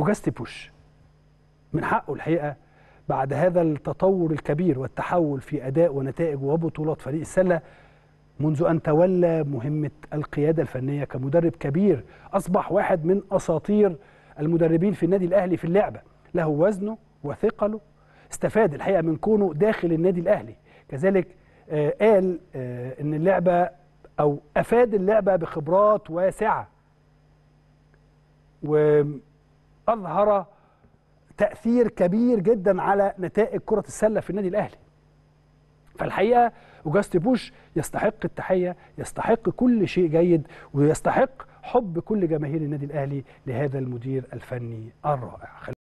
اوجاستي بوش من حقه الحقيقه بعد هذا التطور الكبير والتحول في اداء ونتائج وبطولات فريق السله منذ ان تولى مهمه القياده الفنيه كمدرب كبير اصبح واحد من اساطير المدربين في النادي الاهلي في اللعبه له وزنه وثقله استفاد الحقيقه من كونه داخل النادي الاهلي كذلك آه، قال آه، ان اللعبه او افاد اللعبه بخبرات واسعه و اظهر تاثير كبير جدا على نتائج كره السله في النادي الاهلي فالحقيقه اوجاست بوش يستحق التحيه يستحق كل شيء جيد ويستحق حب كل جماهير النادي الاهلي لهذا المدير الفني الرائع